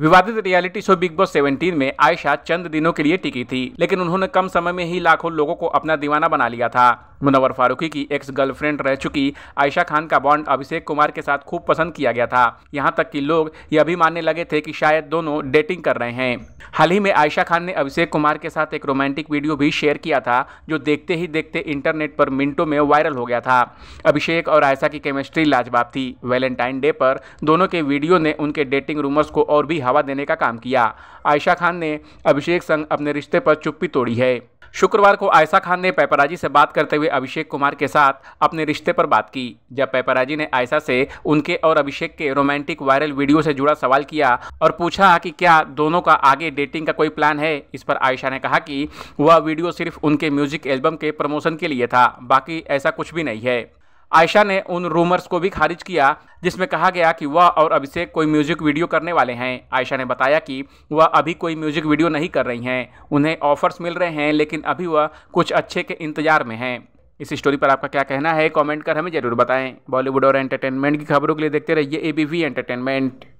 विवादित reality show big boss 17 में आयशा चंद दिनों के लिए टिकी थी लेकिन उन्होंने कम समय में ही लाखों लोगों को अपना दीवाना बना लिया था मुनवर फारूकी की एक्स गर्लफ्रेंड रह चुकी आयशा खान का बॉन्ड अभिषेक कुमार के साथ खूब पसंद किया गया था यहाँ तक कि लोग यह भी मानने लगे थे कि शायद दोनों डेटिंग कर रहे हैं हाल ही में आयशा खान ने अभिषेक कुमार के साथ एक रोमांटिक वीडियो भी शेयर किया था जो देखते ही देखते इंटरनेट पर मिनटों में वायरल हो गया था अभिषेक और आयशा की केमिस्ट्री लाजवाब थी वैलेंटाइन डे पर दोनों के वीडियो ने उनके डेटिंग रूमर्स को और भी हवा देने का काम किया आयशा खान ने अभिषेक संग अपने रिश्ते पर चुप्पी तोड़ी है शुक्रवार को आयशा खान ने पैपराजी से बात करते हुए अभिषेक कुमार के साथ अपने रिश्ते पर बात की जब पैपराजी ने आयशा से उनके और अभिषेक के रोमांटिक वायरल वीडियो से जुड़ा सवाल किया और पूछा कि क्या दोनों का आगे डेटिंग का कोई प्लान है इस पर आयशा ने कहा कि वह वीडियो सिर्फ उनके म्यूजिक एल्बम के प्रमोशन के लिए था बाकी ऐसा कुछ भी नहीं है आयशा ने उन रूमर्स को भी खारिज किया जिसमें कहा गया कि वह और अभिषेक कोई म्यूजिक वीडियो करने वाले हैं आयशा ने बताया कि वह अभी कोई म्यूजिक वीडियो नहीं कर रही हैं उन्हें ऑफर्स मिल रहे हैं लेकिन अभी वह कुछ अच्छे के इंतजार में हैं इस स्टोरी पर आपका क्या कहना है कमेंट कर हमें ज़रूर बताएं बॉलीवुड और एंटरटेनमेंट की खबरों के लिए देखते रहिए एबीवी एंटरटेनमेंट